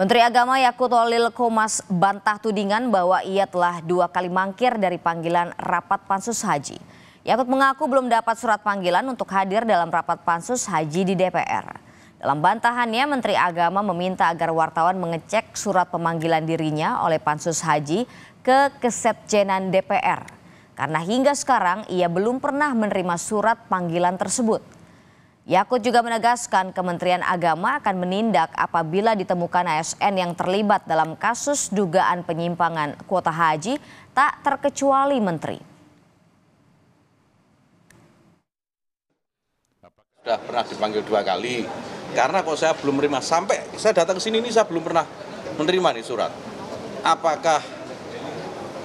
Menteri Agama Yakut Walil Komas bantah tudingan bahwa ia telah dua kali mangkir dari panggilan rapat pansus haji. Yakut mengaku belum dapat surat panggilan untuk hadir dalam rapat pansus haji di DPR. Dalam bantahannya, Menteri Agama meminta agar wartawan mengecek surat pemanggilan dirinya oleh pansus haji ke Kesetjenan DPR. Karena hingga sekarang ia belum pernah menerima surat panggilan tersebut. Yakut juga menegaskan Kementerian Agama akan menindak apabila ditemukan ASN yang terlibat dalam kasus dugaan penyimpangan kuota haji tak terkecuali menteri. Sudah pernah dipanggil dua kali, karena kok saya belum menerima sampai saya datang ke sini ini saya belum pernah menerima nih surat. Apakah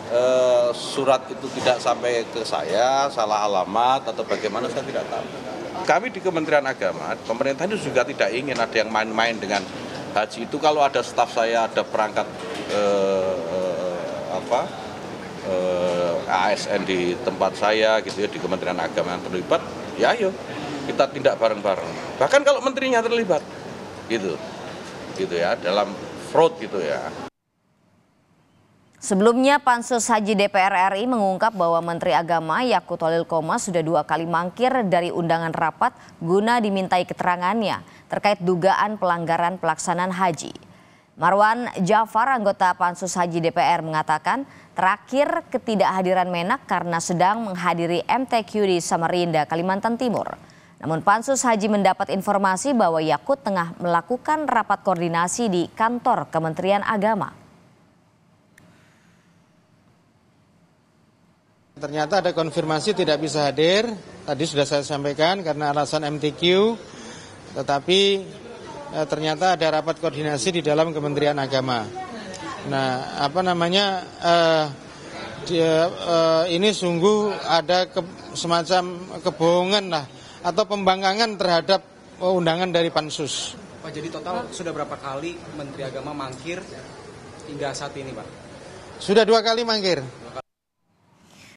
eh, Eh, surat itu tidak sampai ke saya, salah alamat atau bagaimana saya tidak tahu. Kami di Kementerian Agama, pemerintah itu juga tidak ingin ada yang main-main dengan haji itu. Kalau ada staf saya ada perangkat eh, eh apa eh, ASN di tempat saya gitu ya di Kementerian Agama yang terlibat, ya ayo kita tindak bareng-bareng. Bahkan kalau menterinya terlibat, gitu, gitu ya dalam fraud gitu ya. Sebelumnya Pansus Haji DPR RI mengungkap bahwa Menteri Agama Yakut Holil Komas sudah dua kali mangkir dari undangan rapat guna dimintai keterangannya terkait dugaan pelanggaran pelaksanaan haji. Marwan Jafar, anggota Pansus Haji DPR mengatakan terakhir ketidakhadiran Menak karena sedang menghadiri MTQ di Samarinda, Kalimantan Timur. Namun Pansus Haji mendapat informasi bahwa Yakut tengah melakukan rapat koordinasi di kantor Kementerian Agama. ternyata ada konfirmasi tidak bisa hadir. Tadi sudah saya sampaikan karena alasan MTQ. Tetapi e, ternyata ada rapat koordinasi di dalam Kementerian Agama. Nah, apa namanya? E, eh, dia, e, eh, ini sungguh ada ke, semacam kebohongan lah atau pembangkangan terhadap undangan dari pansus. Pak, jadi total sudah berapa kali Menteri Agama mangkir hingga saat ini, Pak? Sudah dua kali mangkir.